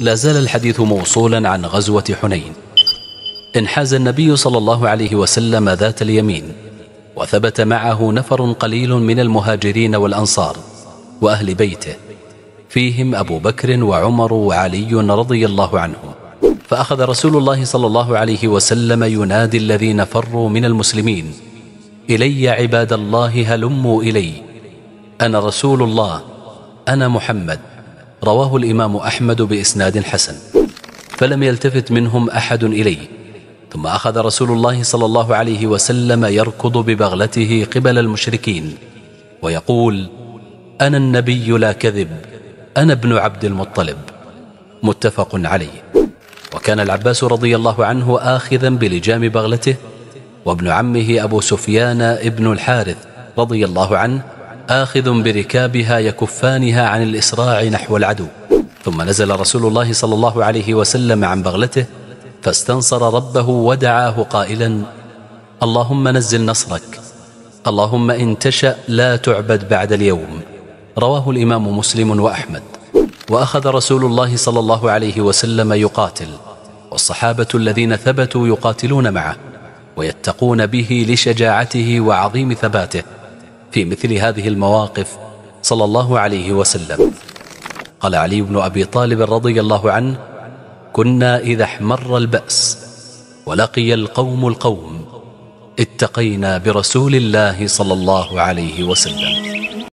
لا زال الحديث موصولا عن غزوة حنين انحاز النبي صلى الله عليه وسلم ذات اليمين وثبت معه نفر قليل من المهاجرين والأنصار وأهل بيته فيهم أبو بكر وعمر وعلي رضي الله عنهم فأخذ رسول الله صلى الله عليه وسلم ينادي الذين فروا من المسلمين إلي عباد الله هلموا إلي أنا رسول الله أنا محمد رواه الإمام أحمد بإسناد حسن فلم يلتفت منهم أحد إليه ثم أخذ رسول الله صلى الله عليه وسلم يركض ببغلته قبل المشركين ويقول أنا النبي لا كذب أنا ابن عبد المطلب متفق عليه وكان العباس رضي الله عنه آخذا بلجام بغلته وابن عمه أبو سفيان ابن الحارث رضي الله عنه آخذ بركابها يكفانها عن الإسراع نحو العدو ثم نزل رسول الله صلى الله عليه وسلم عن بغلته فاستنصر ربه ودعاه قائلا اللهم نزل نصرك اللهم إن تشأ لا تعبد بعد اليوم رواه الإمام مسلم وأحمد وأخذ رسول الله صلى الله عليه وسلم يقاتل والصحابة الذين ثبتوا يقاتلون معه ويتقون به لشجاعته وعظيم ثباته في مثل هذه المواقف صلى الله عليه وسلم قال علي بن أبي طالب رضي الله عنه كنا إذا احمر البأس ولقي القوم القوم اتقينا برسول الله صلى الله عليه وسلم